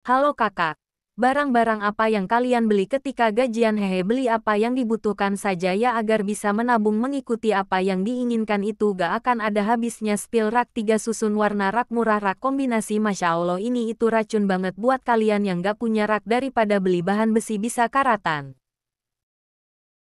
Halo kakak, barang-barang apa yang kalian beli ketika gajian hehe beli apa yang dibutuhkan saja ya agar bisa menabung mengikuti apa yang diinginkan itu gak akan ada habisnya spill rak 3 susun warna rak murah rak kombinasi Masya Allah ini itu racun banget buat kalian yang gak punya rak daripada beli bahan besi bisa karatan.